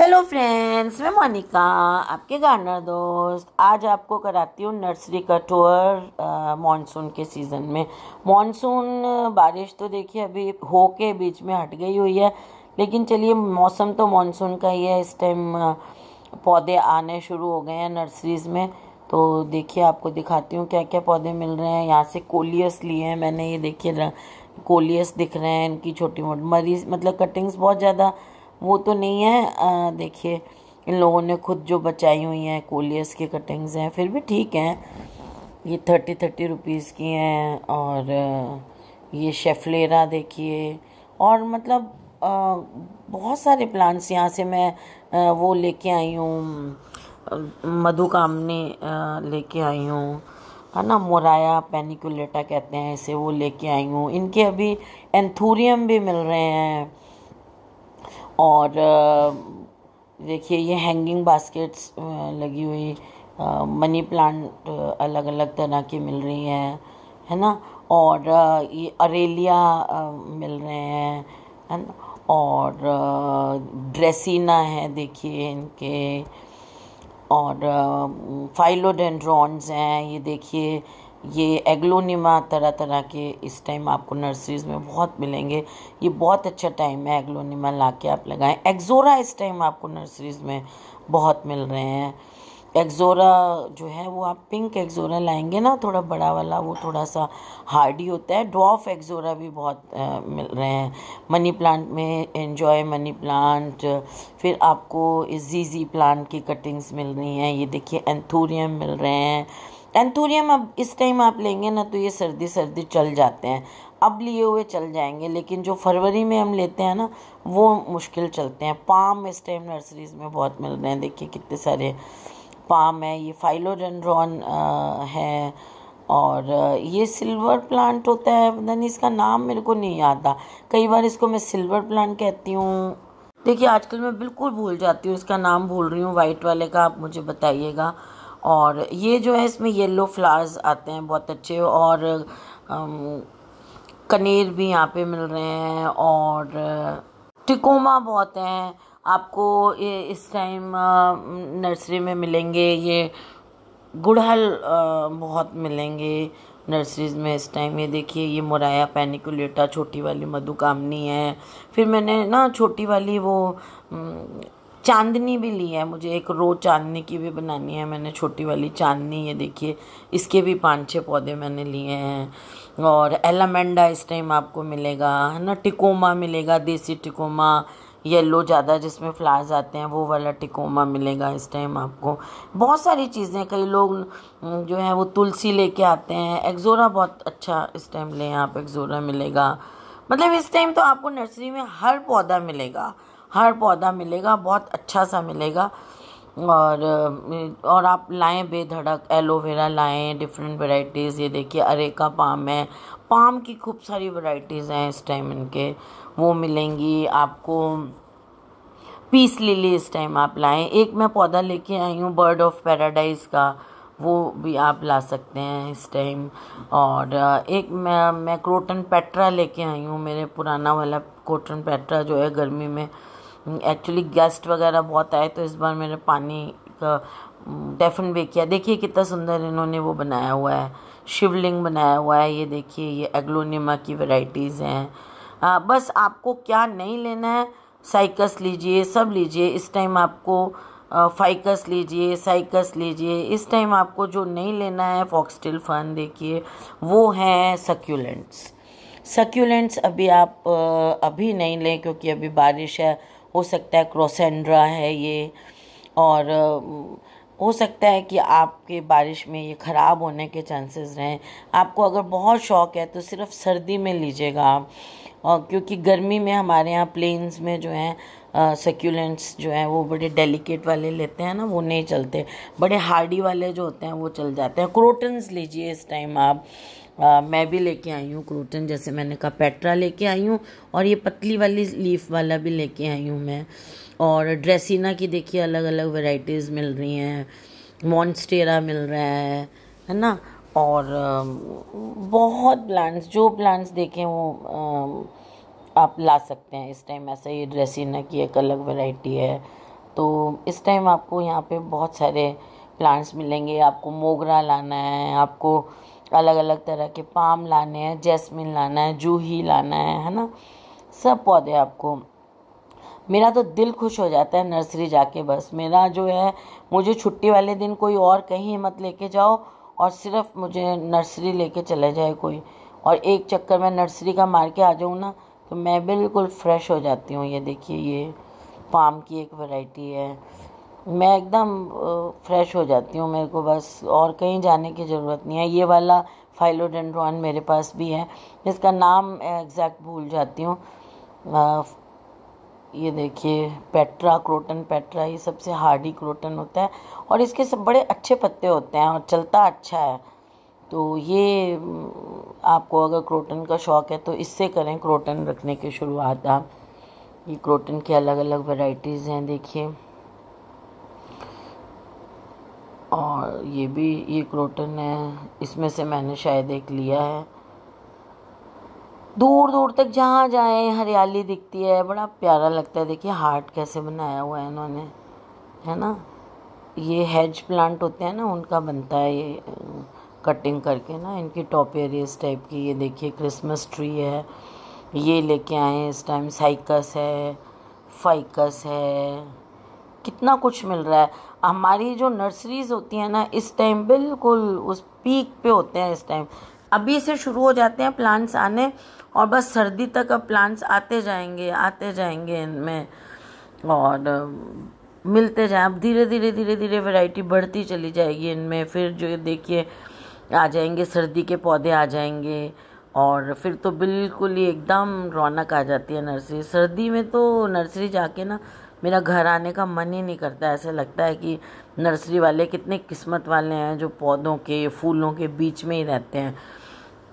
Hello friends मैं मोनिका आपके gardener दोस्त आज आपको कराती हूँ नर्सरी का टूर मॉनसून के सीज़न में मॉनसून बारिश तो देखिए अभी हो के बीच में हट गई हुई है लेकिन चलिए मौसम तो मॉनसून का ही है इस टाइम पौधे आने शुरू हो गए हैं नर्सरीज़ में तो देखिए आपको दिखाती हूँ क्या क्या पौधे मिल रहे हैं यहाँ से कोलियस लिए हैं मैंने ये देखिए कोलियस दिख रहे हैं इनकी छोटी मोटी मरीज मतलब कटिंग्स बहुत ज़्यादा वो तो नहीं है देखिए इन लोगों ने खुद जो बचाई हुई हैं कोलियस की कटिंग्स हैं फिर भी ठीक हैं ये थर्टी थर्टी रुपीज़ की हैं और ये शेफलेरा देखिए और मतलब बहुत सारे प्लांट्स यहाँ से मैं वो लेके आई हूँ मधुकामनी लेके आई हूँ है ना मोराया पेनिकुलेटा कहते हैं इसे वो लेके आई हूँ इनके अभी एंथूरियम भी मिल रहे हैं और देखिए ये हैंगिंग बास्केट्स लगी हुई मनी प्लांट अलग अलग तरह की मिल रही हैं है ना और ये अरेलिया मिल रहे हैं है ना और ड्रेसिना है देखिए इनके और फाइलोडेंड्रॉन्स हैं ये देखिए ये एग्लोनिमा तरह तरह के इस टाइम आपको नर्सरीज में बहुत मिलेंगे ये बहुत अच्छा टाइम है एग्लोनिमा ला के आप लगाएं एक्जोरा इस टाइम आपको नर्सरीज में बहुत मिल रहे हैं एक्जोरा जो है वो आप पिंक एक्जोरा लाएंगे ना थोड़ा बड़ा वाला वो थोड़ा सा हार्डी होता है ड्रॉफ एक्जोरा भी बहुत आ, मिल रहे हैं मनी प्लांट में एंजॉय मनी प्लांट फिर आपको इस जीजी प्लांट की कटिंग्स मिल रही हैं ये देखिए एंथोरियम मिल रहे हैं टेंथोरियम अब इस टाइम आप लेंगे ना तो ये सर्दी सर्दी चल जाते हैं अब लिए हुए चल जाएंगे लेकिन जो फरवरी में हम लेते हैं ना वो मुश्किल चलते हैं पाम इस टाइम नर्सरीज में बहुत मिल रहे हैं देखिए कितने सारे पाम है ये फाइलोडेंड्रॉन है और ये सिल्वर प्लांट होता है पता नहीं इसका नाम मेरे को नहीं आता कई बार इसको मैं सिल्वर प्लांट कहती हूँ देखिए आजकल मैं बिल्कुल भूल जाती हूँ इसका नाम भूल रही हूँ वाइट वाले का आप मुझे बताइएगा और ये जो है इसमें येलो फ्लावर्स आते हैं बहुत अच्छे और कनेर भी यहाँ पे मिल रहे हैं और टिकोमा बहुत हैं आपको ये इस टाइम नर्सरी में मिलेंगे ये गुड़हल बहुत मिलेंगे नर्सरीज में इस टाइम ये देखिए ये मुराया पैनिकुलेटा छोटी वाली मधुकामनी है फिर मैंने ना छोटी वाली वो चांदनी भी ली है मुझे एक रो चांदनी की भी बनानी है मैंने छोटी वाली चांदनी ये देखिए इसके भी पाँच छः पौधे मैंने लिए हैं और एलामेंडा इस टाइम आपको मिलेगा है ना टिकोमा मिलेगा देसी टिकोमा येलो ज़्यादा जिसमें फ्लावर्स आते हैं वो वाला टिकोमा मिलेगा इस टाइम आपको बहुत सारी चीज़ें कई लोग जो है वो तुलसी लेके आते हैं एक्जोरा बहुत अच्छा इस टाइम ले आप एक्जोरा मिलेगा मतलब इस टाइम तो आपको नर्सरी में हर पौधा मिलेगा हर पौधा मिलेगा बहुत अच्छा सा मिलेगा और और आप लाएं बेधड़क एलोवेरा लाएं डिफरेंट वैरायटीज़ ये देखिए अरे का पाम है पाम की खूब सारी वैरायटीज़ हैं इस टाइम इनके वो मिलेंगी आपको पीस लिली इस टाइम आप लाएं एक मैं पौधा लेके आई हूँ बर्ड ऑफ पैराडाइज का वो भी आप ला सकते हैं इस टाइम और एक मैं मैं क्रोटन पेट्रा लेके आई हूँ मेरे पुराना वाला क्रोटन पेट्रा जो है गर्मी में एक्चुअली गेस्ट वगैरह बहुत आए तो इस बार मैंने पानी का डेफन भी किया देखिए कितना सुंदर इन्होंने वो बनाया हुआ है शिवलिंग बनाया हुआ है ये देखिए ये एग्लोनिमा की वैरायटीज़ हैं बस आपको क्या नहीं लेना है साइकस लीजिए सब लीजिए इस टाइम आपको फाइकस लीजिए साइकस लीजिए इस टाइम आपको जो नहीं लेना है फॉक्सटेल फन देखिए वो हैं सक्यूलेंट्स सक्यूलेंट्स अभी आप अभी नहीं लें क्योंकि अभी बारिश है हो सकता है क्रोसेंड्रा है ये और हो सकता है कि आपके बारिश में ये ख़राब होने के चांसेस रहें आपको अगर बहुत शौक है तो सिर्फ सर्दी में लीजिएगा आप और क्योंकि गर्मी में हमारे यहाँ प्लेन्स में जो हैं सेक्यूलेंट्स जो हैं वो बड़े डेलिकेट वाले लेते हैं ना वो नहीं चलते बड़े हार्डी वाले जो होते हैं वो चल जाते हैं क्रोटन्स लीजिए इस टाइम आप आ, मैं भी लेके आई हूँ क्रोटन जैसे मैंने कहा पेट्रा लेके आई हूँ और ये पतली वाली लीफ वाला भी लेके आई हूँ मैं और ड्रेसिना की देखिए अलग अलग वेराइटीज़ मिल रही हैं मॉन्स्टेरा मिल रहा है है ना और बहुत प्लांट्स जो प्लांट्स देखें वो आ, आप ला सकते हैं इस टाइम ऐसा ये ड्रेसिना की एक अलग वेराइटी है तो इस टाइम आपको यहाँ पे बहुत सारे प्लांट्स मिलेंगे आपको मोगरा लाना है आपको अलग अलग तरह के पाम लाने हैं जैस्मिन लाना है जूही लाना है है ना सब पौधे आपको मेरा तो दिल खुश हो जाता है नर्सरी जाके बस मेरा जो है मुझे छुट्टी वाले दिन कोई और कहीं मत लेके जाओ और सिर्फ मुझे नर्सरी लेके चले जाए कोई और एक चक्कर में नर्सरी का मार के आ जाऊँ ना तो मैं बिल्कुल फ्रेश हो जाती हूँ ये देखिए ये पाम की एक वैरायटी है मैं एकदम फ्रेश हो जाती हूँ मेरे को बस और कहीं जाने की ज़रूरत नहीं है ये वाला फाइलोडेंड्रॉन मेरे पास भी है इसका नाम एग्जैक्ट भूल जाती हूँ ये देखिए पेट्रा क्रोटन पेट्रा ये सबसे हार्डी क्रोटन होता है और इसके सब बड़े अच्छे पत्ते होते हैं और चलता अच्छा है तो ये आपको अगर क्रोटन का शौक़ है तो इससे करें क्रोटन रखने की शुरुआत आप ये क्रोटन की अलग अलग वैरायटीज़ हैं देखिए ये भी ये क्रोटन है इसमें से मैंने शायद एक लिया है दूर दूर तक जहाँ जाए हरियाली दिखती है बड़ा प्यारा लगता है देखिए हार्ट कैसे बनाया हुआ है इन्होंने है ना ये हेज प्लांट होते हैं ना उनका बनता है ये कटिंग करके ना इनकी टॉप एरियस टाइप की ये देखिए क्रिसमस ट्री है ये लेके आए इस टाइम साइकस है फाइकस है कितना कुछ मिल रहा है हमारी जो नर्सरीज़ होती हैं ना इस टाइम बिल्कुल उस पीक पे होते हैं इस टाइम अभी से शुरू हो जाते हैं प्लांट्स आने और बस सर्दी तक अब प्लांट्स आते जाएंगे आते जाएंगे इनमें और मिलते जाए अब धीरे धीरे धीरे धीरे वैरायटी बढ़ती चली जाएगी इनमें फिर जो देखिए आ जाएंगे सर्दी के पौधे आ जाएंगे और फिर तो बिल्कुल ही एकदम रौनक आ जाती है नर्सरी सर्दी में तो नर्सरी जाके ना मेरा घर आने का मन ही नहीं करता ऐसे लगता है कि नर्सरी वाले कितने किस्मत वाले हैं जो पौधों के फूलों के बीच में ही रहते हैं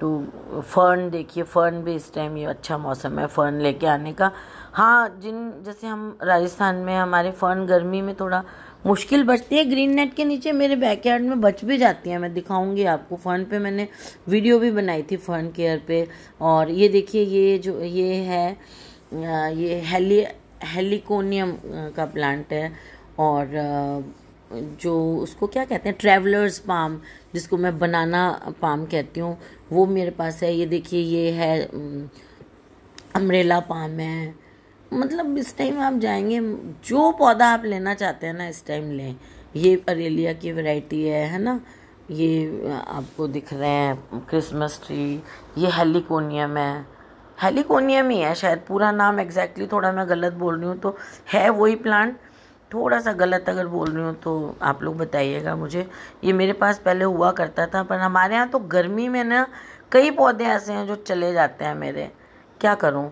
तो फर्न देखिए फर्न भी इस टाइम ये अच्छा मौसम है फ़र्न लेके आने का हाँ जिन जैसे हम राजस्थान में हमारे फ़र्न गर्मी में थोड़ा मुश्किल बचती है ग्रीन नेट के नीचे मेरे बैकयार्ड में बच भी जाती है मैं दिखाऊंगी आपको फ़र्न पे मैंने वीडियो भी बनाई थी फ़र्न केयर पे और ये देखिए ये जो ये है ये हेली हेलिकोनियम का प्लांट है और जो उसको क्या कहते हैं ट्रेवलर्स पाम जिसको मैं बनाना पाम कहती हूँ वो मेरे पास है ये देखिए ये है अमरेला पाम है मतलब इस टाइम आप जाएंगे जो पौधा आप लेना चाहते हैं ना इस टाइम लें ये अरेलिया की वैरायटी है है ना ये आपको दिख रहे हैं क्रिसमस ट्री ये हेलिकोनियम है हेलिकोनियम ही है शायद पूरा नाम एग्जैक्टली exactly थोड़ा मैं गलत बोल रही हूँ तो है वही प्लांट थोड़ा सा गलत अगर बोल रही हूँ तो आप लोग बताइएगा मुझे ये मेरे पास पहले हुआ करता था पर हमारे यहाँ तो गर्मी में ना कई पौधे ऐसे हैं जो चले जाते हैं मेरे क्या करूँ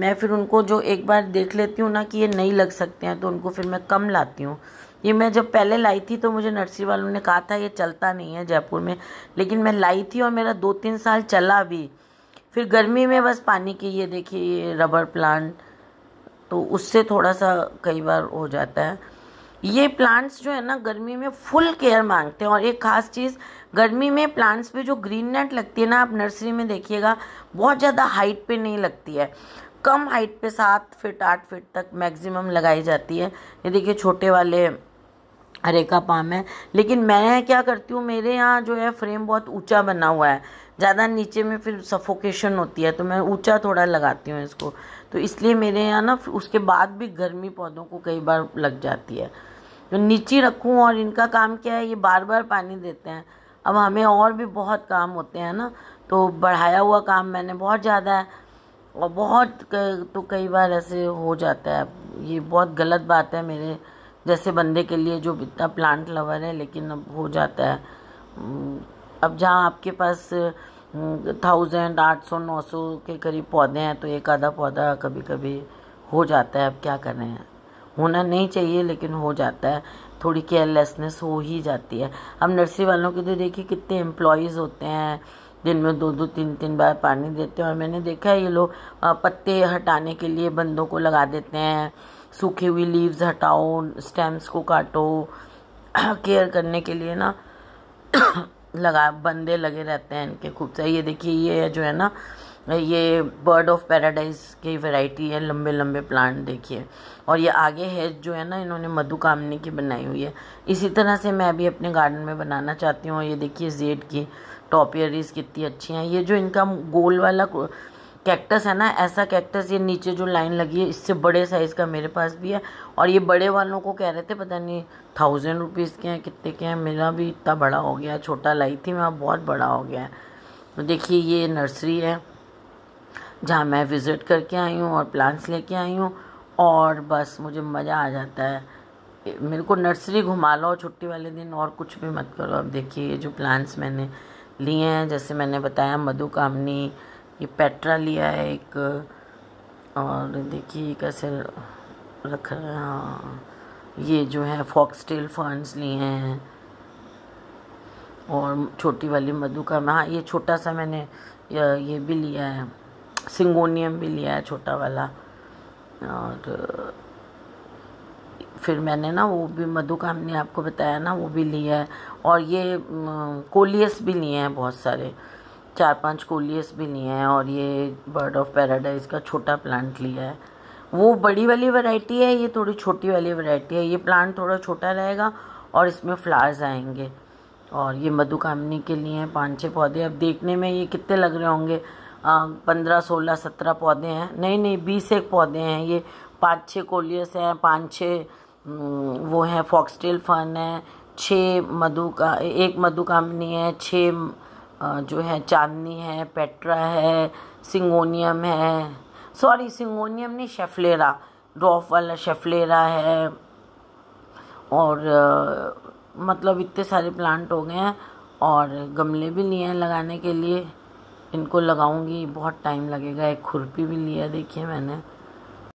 मैं फिर उनको जो एक बार देख लेती हूँ ना कि ये नहीं लग सकते हैं तो उनको फिर मैं कम लाती हूँ ये मैं जब पहले लाई थी तो मुझे नर्सरी वालों ने कहा था ये चलता नहीं है जयपुर में लेकिन मैं लाई थी और मेरा दो तीन साल चला भी फिर गर्मी में बस पानी की ये देखिए ये रबर प्लांट तो उससे थोड़ा सा कई बार हो जाता है ये प्लांट्स जो है ना गर्मी में फुल केयर मांगते हैं और एक ख़ास चीज़ गर्मी में प्लांट्स पे जो ग्रीन नेट लगती है ना आप नर्सरी में देखिएगा बहुत ज़्यादा हाइट पे नहीं लगती है कम हाइट पे सात फिट आठ फिट तक मैक्सिमम लगाई जाती है ये देखिए छोटे वाले हरे का पाम है लेकिन मैं क्या करती हूँ मेरे यहाँ जो है फ्रेम बहुत ऊँचा बना हुआ है ज़्यादा नीचे में फिर सफोकेशन होती है तो मैं ऊंचा थोड़ा लगाती हूँ इसको तो इसलिए मेरे यहाँ ना उसके बाद भी गर्मी पौधों को कई बार लग जाती है तो नीचे रखूँ और इनका काम क्या है ये बार बार पानी देते हैं अब हमें और भी बहुत काम होते हैं ना तो बढ़ाया हुआ काम मैंने बहुत ज़्यादा है और बहुत तो कई बार ऐसे हो जाता है ये बहुत गलत बात है मेरे जैसे बंदे के लिए जो इतना प्लांट लवर है लेकिन अब हो जाता है अब जहाँ आपके पास थाउजेंड आठ सौ नौ सौ के करीब पौधे हैं तो एक आधा पौधा कभी कभी हो जाता है अब क्या कर रहे हैं होना नहीं चाहिए लेकिन हो जाता है थोड़ी केयरलेसनेस हो ही जाती है अब नर्सरी वालों के तो देखिए कितने एम्प्लॉयज़ होते हैं दिन में दो दो तीन तीन बार पानी देते हैं और मैंने देखा है ये लोग पत्ते हटाने के लिए बंदों को लगा देते हैं सूखी हुई लीव्स हटाओ स्टेम्स को काटो केयर करने के लिए ना लगा बंदे लगे रहते हैं इनके खूब सारे ये देखिए ये जो है ना ये बर्ड ऑफ पैराडाइज की वैरायटी है लंबे लंबे प्लांट देखिए और ये आगे है जो है ना इन्होंने मधु कामनी की बनाई हुई है इसी तरह से मैं भी अपने गार्डन में बनाना चाहती हूँ ये देखिए जेड की टॉपियरीज कितनी अच्छी हैं ये जो इनका गोल वाला कैक्टस है ना ऐसा कैक्टस ये नीचे जो लाइन लगी है इससे बड़े साइज़ का मेरे पास भी है और ये बड़े वालों को कह रहे थे पता नहीं थाउजेंड रुपीज़ के हैं कितने के हैं मेरा भी इतना बड़ा हो गया छोटा लाई थी मैं बहुत बड़ा हो गया है तो देखिए ये नर्सरी है जहाँ मैं विज़िट करके आई हूँ और प्लांट्स लेके आई हूँ और बस मुझे मज़ा आ जाता है मेरे को नर्सरी घुमा लो छुट्टी वाले दिन और कुछ भी मत करो अब देखिए ये जो प्लांट्स मैंने लिए हैं जैसे मैंने बताया मधुकामनी ये पेट्रा लिया है एक और देखिए कैसे रख रहे हैं हाँ। ये जो है फॉक्सटेल फंड्स लिए हैं और छोटी वाली मधुका में हाँ ये छोटा सा मैंने ये भी लिया है सिंगोनियम भी लिया है छोटा वाला और फिर मैंने ना वो भी मधुकाम ने आपको बताया ना वो भी लिया है और ये कोलियस भी लिए हैं बहुत सारे चार पांच कोलियस भी लिए हैं और ये बर्ड ऑफ पैराडाइज का छोटा प्लांट लिया है वो बड़ी वाली वैरायटी है ये थोड़ी छोटी वाली वैरायटी है ये प्लांट थोड़ा छोटा रहेगा और इसमें फ्लावर्स आएंगे और ये मधुकामनी के लिए हैं पाँच छः पौधे अब देखने में ये कितने लग रहे होंगे पंद्रह सोलह सत्रह पौधे हैं नहीं नहीं बीस एक पौधे हैं ये पाँच छः कोलियस हैं पाँच छः वो हैं फॉक्सटेल फन है छः मधु का एक मधुकामनी है छः जो है चांदनी है पेट्रा है सिंगोनियम है सॉरी सिंगोनियम नहीं शेफलेरा ड्रॉफ वाला शेफलेरा है और आ, मतलब इतने सारे प्लांट हो गए हैं और गमले भी लिए हैं लगाने के लिए इनको लगाऊंगी बहुत टाइम लगेगा एक खुरपी भी लिया देखिए मैंने